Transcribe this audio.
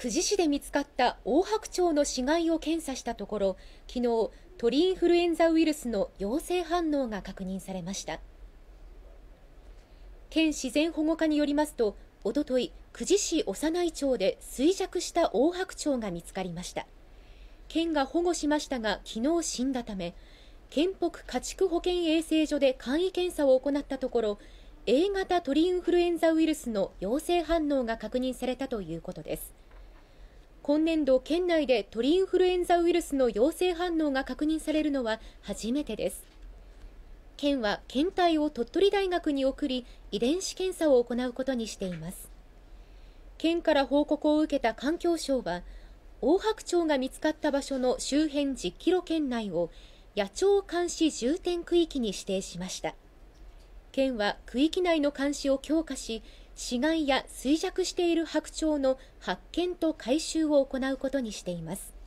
久慈市で見つかったオオハクチョウの死骸を検査したところ昨日鳥インフルエンザウイルスの陽性反応が確認されました県自然保護課によりますとおととい久慈市幼内町で衰弱したオオハクチョウが見つかりました県が保護しましたが昨日死んだため県北家畜保健衛生所で簡易検査を行ったところ A 型鳥インフルエンザウイルスの陽性反応が確認されたということです今年度県内で鳥インフルエンザウイルスの陽性反応が確認されるのは初めてです県は検体を鳥取大学に送り遺伝子検査を行うことにしています県から報告を受けた環境省は大白鳥が見つかった場所の周辺10キロ圏内を野鳥監視重点区域に指定しました県は区域内の監視を強化し死骸や衰弱している白鳥の発見と回収を行うことにしています